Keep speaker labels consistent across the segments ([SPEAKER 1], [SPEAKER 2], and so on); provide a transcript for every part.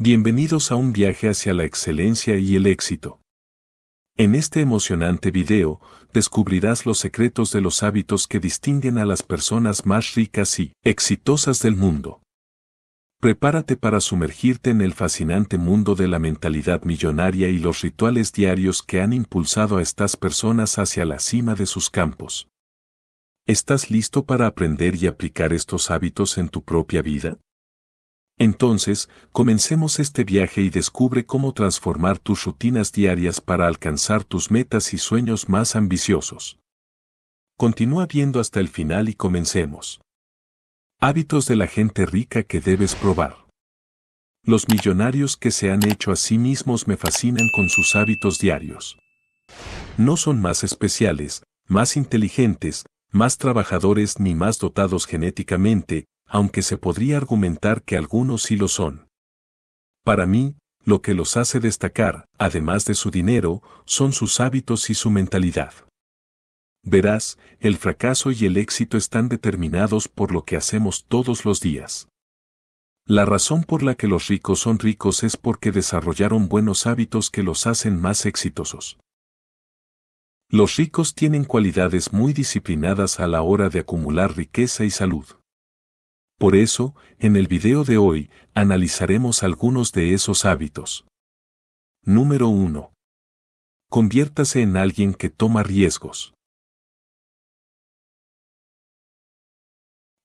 [SPEAKER 1] Bienvenidos a un viaje hacia la excelencia y el éxito. En este emocionante video, descubrirás los secretos de los hábitos que distinguen a las personas más ricas y exitosas del mundo. Prepárate para sumergirte en el fascinante mundo de la mentalidad millonaria y los rituales diarios que han impulsado a estas personas hacia la cima de sus campos. ¿Estás listo para aprender y aplicar estos hábitos en tu propia vida? Entonces, comencemos este viaje y descubre cómo transformar tus rutinas diarias para alcanzar tus metas y sueños más ambiciosos. Continúa viendo hasta el final y comencemos. Hábitos de la gente rica que debes probar. Los millonarios que se han hecho a sí mismos me fascinan con sus hábitos diarios. No son más especiales, más inteligentes, más trabajadores ni más dotados genéticamente, aunque se podría argumentar que algunos sí lo son. Para mí, lo que los hace destacar, además de su dinero, son sus hábitos y su mentalidad. Verás, el fracaso y el éxito están determinados por lo que hacemos todos los días. La razón por la que los ricos son ricos es porque desarrollaron buenos hábitos que los hacen más exitosos. Los ricos tienen cualidades muy disciplinadas a la hora de acumular riqueza y salud. Por eso, en el video de hoy, analizaremos algunos de esos hábitos. Número 1. Conviértase en alguien que toma riesgos.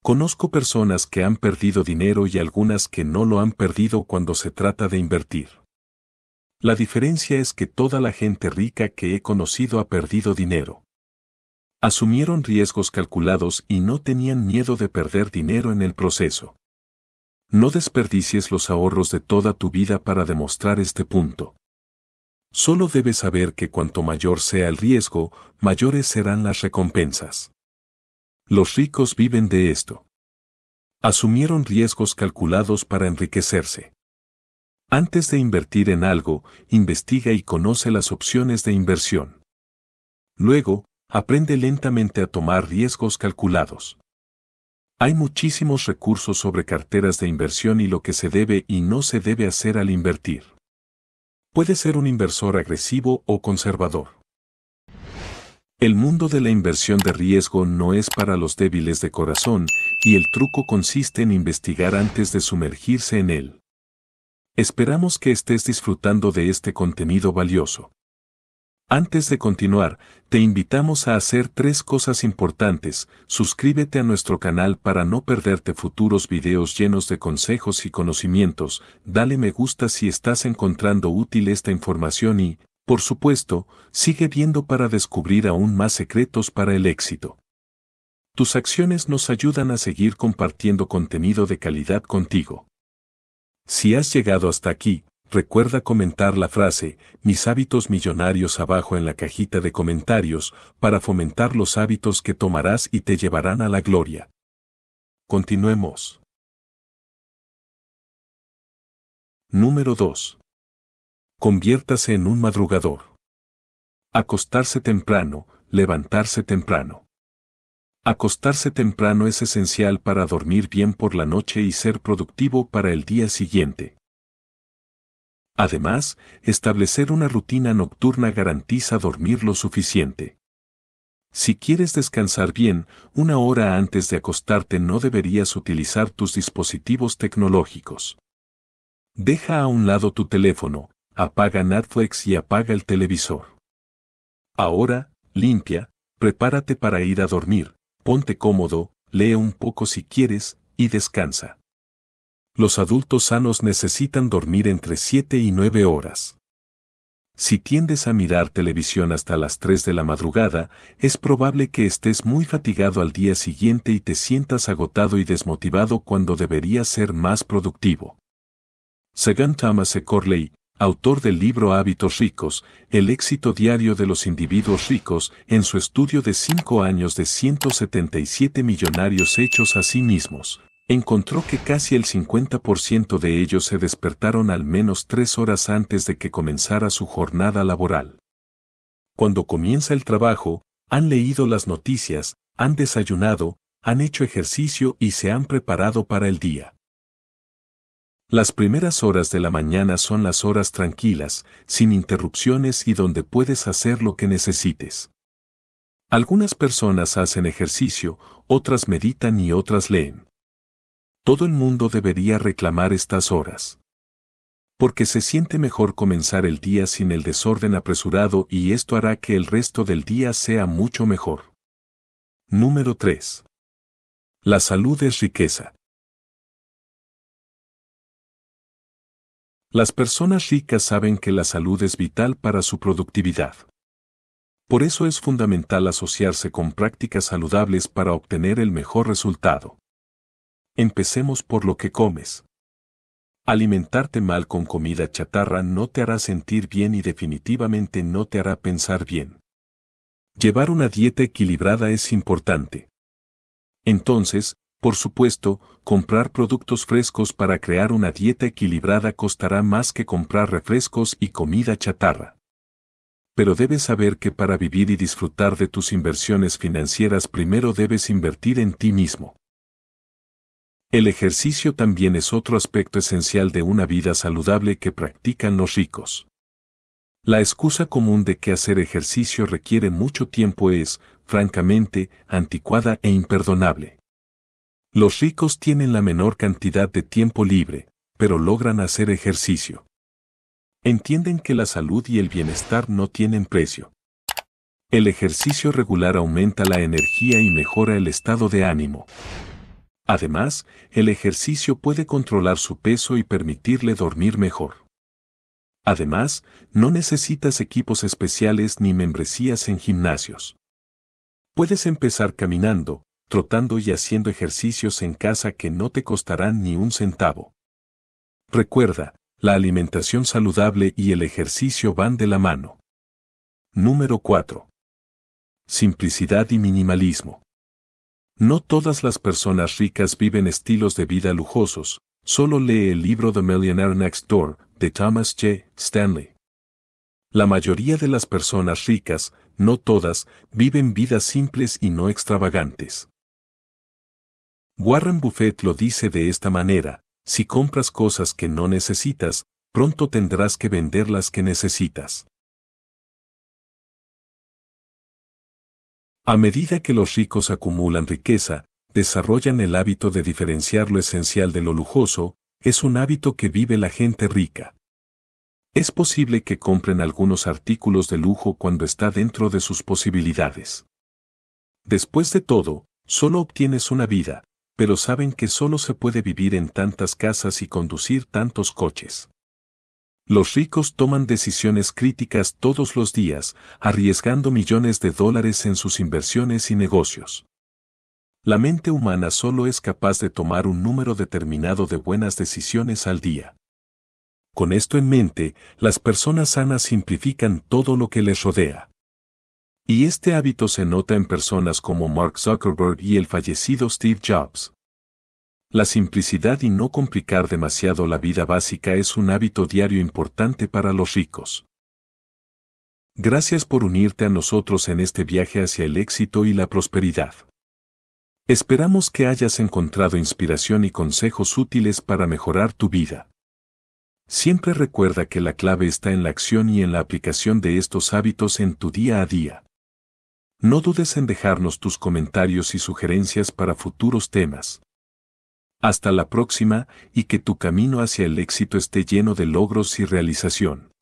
[SPEAKER 1] Conozco personas que han perdido dinero y algunas que no lo han perdido cuando se trata de invertir. La diferencia es que toda la gente rica que he conocido ha perdido dinero. Asumieron riesgos calculados y no tenían miedo de perder dinero en el proceso. No desperdicies los ahorros de toda tu vida para demostrar este punto. Solo debes saber que cuanto mayor sea el riesgo, mayores serán las recompensas. Los ricos viven de esto. Asumieron riesgos calculados para enriquecerse. Antes de invertir en algo, investiga y conoce las opciones de inversión. Luego, aprende lentamente a tomar riesgos calculados. Hay muchísimos recursos sobre carteras de inversión y lo que se debe y no se debe hacer al invertir. Puede ser un inversor agresivo o conservador. El mundo de la inversión de riesgo no es para los débiles de corazón y el truco consiste en investigar antes de sumergirse en él. Esperamos que estés disfrutando de este contenido valioso. Antes de continuar, te invitamos a hacer tres cosas importantes. Suscríbete a nuestro canal para no perderte futuros videos llenos de consejos y conocimientos, dale me gusta si estás encontrando útil esta información y, por supuesto, sigue viendo para descubrir aún más secretos para el éxito. Tus acciones nos ayudan a seguir compartiendo contenido de calidad contigo. Si has llegado hasta aquí, recuerda comentar la frase Mis hábitos millonarios abajo en la cajita de comentarios para fomentar los hábitos que tomarás y te llevarán a la gloria. Continuemos. Número 2. Conviértase en un madrugador. Acostarse temprano, levantarse temprano. Acostarse temprano es esencial para dormir bien por la noche y ser productivo para el día siguiente. Además, establecer una rutina nocturna garantiza dormir lo suficiente. Si quieres descansar bien, una hora antes de acostarte no deberías utilizar tus dispositivos tecnológicos. Deja a un lado tu teléfono, apaga Netflix y apaga el televisor. Ahora, limpia, prepárate para ir a dormir, ponte cómodo, lee un poco si quieres, y descansa. Los adultos sanos necesitan dormir entre 7 y 9 horas. Si tiendes a mirar televisión hasta las 3 de la madrugada, es probable que estés muy fatigado al día siguiente y te sientas agotado y desmotivado cuando deberías ser más productivo. Según Thomas e. Corley, autor del libro Hábitos Ricos, El éxito diario de los individuos ricos, en su estudio de 5 años de 177 millonarios hechos a sí mismos, encontró que casi el 50% de ellos se despertaron al menos tres horas antes de que comenzara su jornada laboral. Cuando comienza el trabajo, han leído las noticias, han desayunado, han hecho ejercicio y se han preparado para el día. Las primeras horas de la mañana son las horas tranquilas, sin interrupciones y donde puedes hacer lo que necesites. Algunas personas hacen ejercicio, otras meditan y otras leen. Todo el mundo debería reclamar estas horas. Porque se siente mejor comenzar el día sin el desorden apresurado y esto hará que el resto del día sea mucho mejor. Número 3. La salud es riqueza. Las personas ricas saben que la salud es vital para su productividad. Por eso es fundamental asociarse con prácticas saludables para obtener el mejor resultado. Empecemos por lo que comes. Alimentarte mal con comida chatarra no te hará sentir bien y definitivamente no te hará pensar bien. Llevar una dieta equilibrada es importante. Entonces, por supuesto, comprar productos frescos para crear una dieta equilibrada costará más que comprar refrescos y comida chatarra. Pero debes saber que para vivir y disfrutar de tus inversiones financieras primero debes invertir en ti mismo. El ejercicio también es otro aspecto esencial de una vida saludable que practican los ricos. La excusa común de que hacer ejercicio requiere mucho tiempo es, francamente, anticuada e imperdonable. Los ricos tienen la menor cantidad de tiempo libre, pero logran hacer ejercicio. Entienden que la salud y el bienestar no tienen precio. El ejercicio regular aumenta la energía y mejora el estado de ánimo. Además, el ejercicio puede controlar su peso y permitirle dormir mejor. Además, no necesitas equipos especiales ni membresías en gimnasios. Puedes empezar caminando, trotando y haciendo ejercicios en casa que no te costarán ni un centavo. Recuerda, la alimentación saludable y el ejercicio van de la mano. Número 4. Simplicidad y minimalismo. No todas las personas ricas viven estilos de vida lujosos, solo lee el libro The Millionaire Next Door, de Thomas J. Stanley. La mayoría de las personas ricas, no todas, viven vidas simples y no extravagantes. Warren Buffett lo dice de esta manera, si compras cosas que no necesitas, pronto tendrás que vender las que necesitas. A medida que los ricos acumulan riqueza, desarrollan el hábito de diferenciar lo esencial de lo lujoso, es un hábito que vive la gente rica. Es posible que compren algunos artículos de lujo cuando está dentro de sus posibilidades. Después de todo, solo obtienes una vida, pero saben que solo se puede vivir en tantas casas y conducir tantos coches. Los ricos toman decisiones críticas todos los días, arriesgando millones de dólares en sus inversiones y negocios. La mente humana solo es capaz de tomar un número determinado de buenas decisiones al día. Con esto en mente, las personas sanas simplifican todo lo que les rodea. Y este hábito se nota en personas como Mark Zuckerberg y el fallecido Steve Jobs. La simplicidad y no complicar demasiado la vida básica es un hábito diario importante para los ricos. Gracias por unirte a nosotros en este viaje hacia el éxito y la prosperidad. Esperamos que hayas encontrado inspiración y consejos útiles para mejorar tu vida. Siempre recuerda que la clave está en la acción y en la aplicación de estos hábitos en tu día a día. No dudes en dejarnos tus comentarios y sugerencias para futuros temas. Hasta la próxima, y que tu camino hacia el éxito esté lleno de logros y realización.